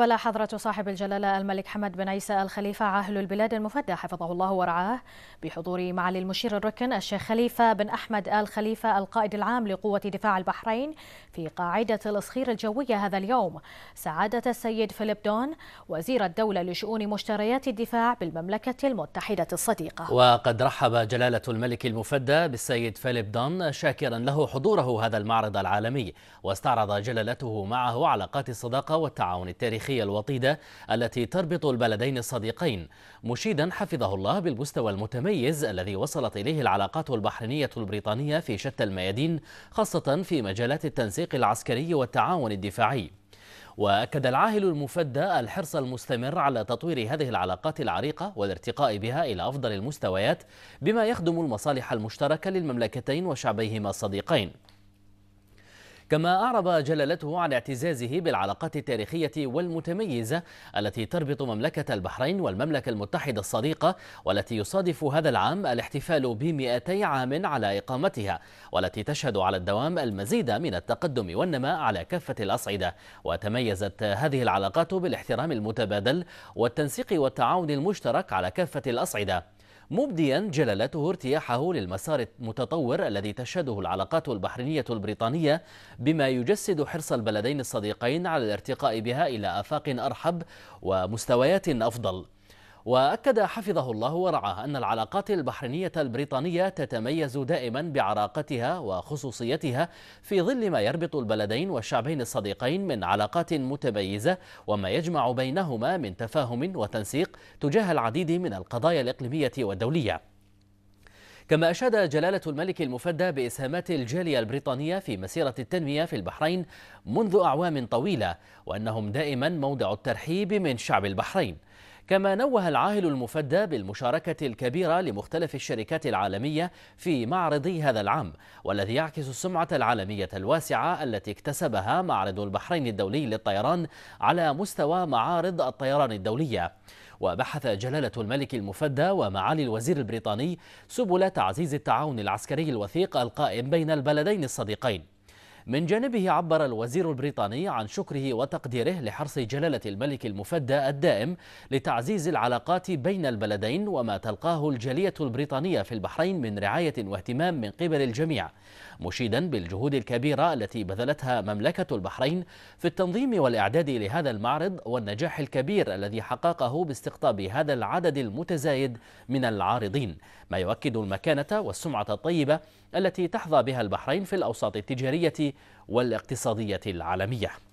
استقبل حضرة صاحب الجلالة الملك حمد بن عيسى الخليفة عاهل البلاد المفدى حفظه الله ورعاه بحضور معالي المشير الركن الشيخ خليفة بن أحمد آل خليفة القائد العام لقوة دفاع البحرين في قاعدة الإصخير الجوية هذا اليوم سعادة السيد فيليب دون وزير الدولة لشؤون مشتريات الدفاع بالمملكة المتحدة الصديقة وقد رحب جلالة الملك المفدى بالسيد فيليب دون شاكرا له حضوره هذا المعرض العالمي واستعرض جلالته معه علاقات الصداقة والتعاون التاريخي التاريخية الوطيدة التي تربط البلدين الصديقين مشيدا حفظه الله بالمستوى المتميز الذي وصلت إليه العلاقات البحرينية البريطانية في شتى الميادين خاصة في مجالات التنسيق العسكري والتعاون الدفاعي وأكد العاهل المفدى الحرص المستمر على تطوير هذه العلاقات العريقة والارتقاء بها إلى أفضل المستويات بما يخدم المصالح المشتركة للمملكتين وشعبيهما الصديقين كما أعرب جلالته عن اعتزازه بالعلاقات التاريخية والمتميزة التي تربط مملكة البحرين والمملكة المتحدة الصديقة والتي يصادف هذا العام الاحتفال ب 200 عام على إقامتها والتي تشهد على الدوام المزيد من التقدم والنماء على كافة الأصعدة وتميزت هذه العلاقات بالاحترام المتبادل والتنسيق والتعاون المشترك على كافة الأصعدة مبديا جلالته ارتياحه للمسار المتطور الذي تشهده العلاقات البحرينية البريطانية بما يجسد حرص البلدين الصديقين على الارتقاء بها إلى آفاق أرحب ومستويات أفضل وأكد حفظه الله ورعاه أن العلاقات البحرينية البريطانية تتميز دائما بعراقتها وخصوصيتها في ظل ما يربط البلدين والشعبين الصديقين من علاقات متميزة وما يجمع بينهما من تفاهم وتنسيق تجاه العديد من القضايا الإقليمية والدولية كما أشاد جلالة الملك المفدى بإسهامات الجالية البريطانية في مسيرة التنمية في البحرين منذ أعوام طويلة وأنهم دائما موضع الترحيب من شعب البحرين كما نوه العاهل المفدى بالمشاركة الكبيرة لمختلف الشركات العالمية في معرض هذا العام والذي يعكس السمعة العالمية الواسعة التي اكتسبها معرض البحرين الدولي للطيران على مستوى معارض الطيران الدولية وبحث جلالة الملك المفدى ومعالي الوزير البريطاني سبل تعزيز التعاون العسكري الوثيق القائم بين البلدين الصديقين من جانبه عبر الوزير البريطاني عن شكره وتقديره لحرص جلالة الملك المفدى الدائم لتعزيز العلاقات بين البلدين وما تلقاه الجالية البريطانية في البحرين من رعاية واهتمام من قبل الجميع مشيدا بالجهود الكبيرة التي بذلتها مملكة البحرين في التنظيم والإعداد لهذا المعرض والنجاح الكبير الذي حققه باستقطاب هذا العدد المتزايد من العارضين ما يؤكد المكانة والسمعة الطيبة التي تحظى بها البحرين في الأوساط التجارية والاقتصادية العالمية